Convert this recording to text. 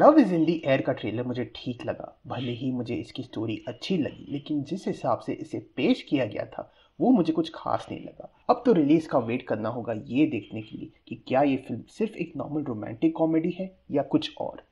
love is in the air का trailer मुझे ठीक लगा भले ही मुझे इसकी स्टोरी अच्छी लगी लेकिन जिस हिसाब से इसे पेश किया गया था वो मुझे कुछ खास नहीं लगा अब तो रिलीज का वेट करना होगा ये देखने के लिए कि क्या ये फिल्म सिर्फ एक नॉर्मल रोमांटिक कॉमेडी है या कुछ और